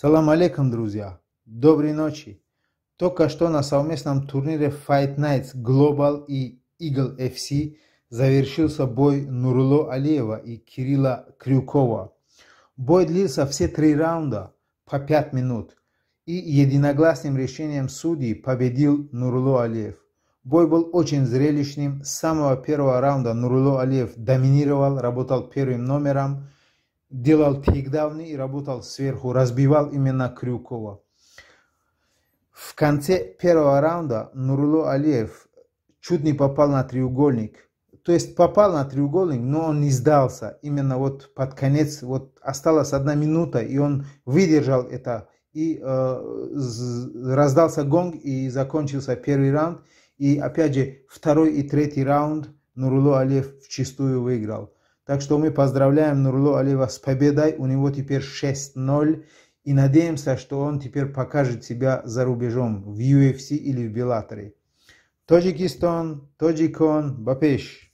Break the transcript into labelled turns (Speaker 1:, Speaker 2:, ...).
Speaker 1: Салам алейкум, друзья! Доброй ночи! Только что на совместном турнире Fight Nights Global и Eagle FC завершился бой Нурло Алиева и Кирилла Крюкова. Бой длился все три раунда по пять минут, и единогласным решением судей победил Нурло Алиев. Бой был очень зрелищным. С самого первого раунда Нурло Алиев доминировал, работал первым номером – делал тейкдауны и работал сверху, разбивал именно Крюкова. В конце первого раунда Нурло Алиев чуть не попал на треугольник. То есть попал на треугольник, но он не сдался. Именно вот под конец, вот осталась одна минута, и он выдержал это. И э, раздался гонг, и закончился первый раунд. И опять же, второй и третий раунд Нурло Алиев чистую выиграл. Так что мы поздравляем Нурлу Алива с победой. У него теперь 6-0. И надеемся, что он теперь покажет себя за рубежом в UFC или в Белаторе. Таджикистан, Таджикон, Бапеш.